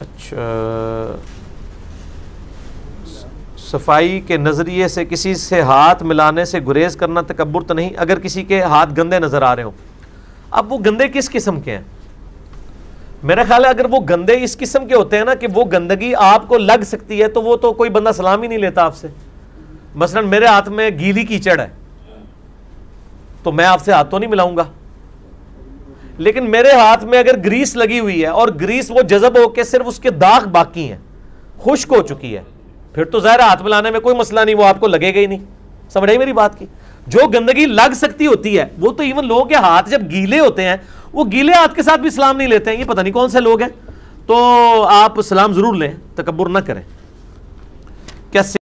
अच्छा सफाई के नज़रिए से किसी से हाथ मिलाने से गुरेज करना तकबर तो नहीं अगर किसी के हाथ गंदे नज़र आ रहे हो अब वो गंदे किस किस्म के हैं मेरा ख्याल है अगर वो गंदे इस किस्म के होते हैं ना कि वो गंदगी आपको लग सकती है तो वो तो कोई बंदा सलाम ही नहीं लेता आपसे मसलन मेरे हाथ में गीली कीचड़ है तो मैं आपसे हाथ तो नहीं मिलाऊंगा लेकिन मेरे हाथ में अगर ग्रीस लगी हुई है और ग्रीस वो जजब होकर सिर्फ उसके दाग बाकी हैं खुश्क हो चुकी है फिर तो ज़ाहिर हाथ में लाने में कोई मसला नहीं वो आपको लगेगा ही नहीं समझ आई मेरी बात की जो गंदगी लग सकती होती है वो तो इवन लोगों के हाथ जब गीले होते हैं वो गीले हाथ के साथ भी सलाम नहीं लेते हैं ये पता नहीं कौन से लोग हैं तो आप सलाम ज़रूर लें तकबर ना करें क्या